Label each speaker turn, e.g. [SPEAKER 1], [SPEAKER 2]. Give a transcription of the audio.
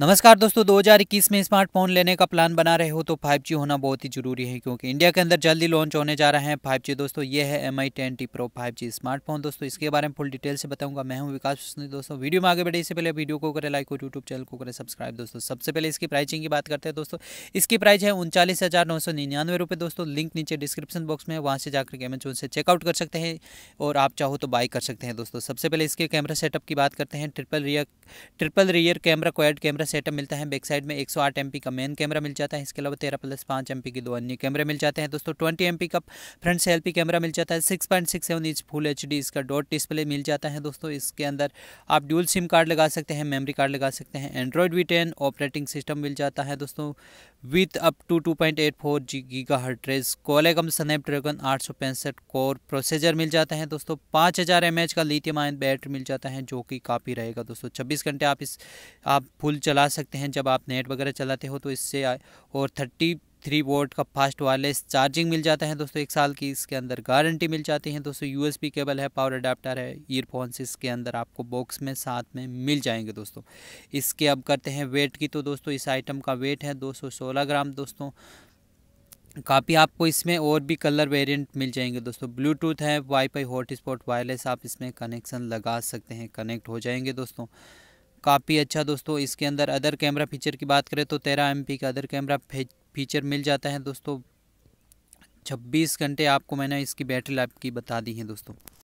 [SPEAKER 1] नमस्कार दोस्तों 2021 में स्मार्टफोन लेने का प्लान बना रहे हो तो 5G होना बहुत ही जरूरी है क्योंकि इंडिया के अंदर जल्दी लॉन्च होने जा रहे हैं 5G दोस्तों ये है M I ten T pro five smartphone दोस्तों इसके बारे में फुल डिटेल से बताऊंगा मैं हूं विकास दोस्तों वीडियो में आगे बढ़े इससे पहले वीडियो को करें लाइक और यूट्यूब चैनल को करें सब्सक्राइब दोस्तों सबसे पहले इसकी प्राइसिंग की बात करते हैं दोस्तों इसकी प्राइस है उनचालीस हज़ार नौ सौ रुपये दोस्तों लिंक नीचे डिस्क्रिप्शन बॉक्स में वहाँ से जाकर के अमेजोन से चेकआउट कर सकते हैं और आप चाहो तो बाई कर सकते हैं दोस्तों सबसे पहले इसके कैमरा सेटअप की बात करते हैं triple rear triple rear camera quad camera camera setup मिलता है बैक साइड में 108 एमपी का मेन कैमरा मिल जाता है इसके अलावा तेरह प्लस पाँच एमपी के दो अन्य कैमरे मिल जाते हैं दोस्तों ट्वेंटी एमपी का फ्रंट सेल्फी कैमरा मिल जाता है six point six seven inch full H D इसका डॉट डिस्प्ले मिल जाता है दोस्तों इसके अंदर आप ड्यूल सिम कार्ड लगा सकते हैं मेमरी कार्ड लगा सकते हैं Android V ten operating system मिल जाता है दोस्तों with up to two point eight four G gigahertz Qualcomm Snapdragon आठ सौ पैंसठ कोर प्रोसेजर मिल जाता है दोस्तों पाँच हज़ार एम एच का लिथियम आयन बैटरी मिल जाता है जो कि काफ़ी रहेगा दोस्तों छब्बीस घंटे आप इस आप फुल चल चला सकते हैं जब आप नेट वगैरह चलाते हो तो इससे और थर्टी थ्री वोल्ट का फास्ट वायरलेस चार्जिंग मिल जाता है दोस्तों एक साल की इसके अंदर गारंटी मिल जाती है दोस्तों यूएसबी केबल है पावर अडाप्टर है ईयरफोन्स इसके अंदर आपको बॉक्स में साथ में मिल जाएंगे दोस्तों इसके अब करते हैं वेट की तो दोस्तों इस आइटम का वेट है 216 ग्राम दोस्तों काफ़ी आपको इसमें और भी कलर वेरियंट मिल जाएंगे दोस्तों ब्लूटूथ है वाईफाई हॉटस्पॉट वायरलेस आप इसमें कनेक्शन लगा सकते हैं कनेक्ट हो जाएंगे दोस्तों काफ़ी अच्छा दोस्तों इसके अंदर अदर कैमरा फीचर की बात करें तो तेरह एम का अदर कैमरा फीचर मिल जाता है दोस्तों छब्बीस घंटे आपको मैंने इसकी बैटरी लाइफ की बता दी है दोस्तों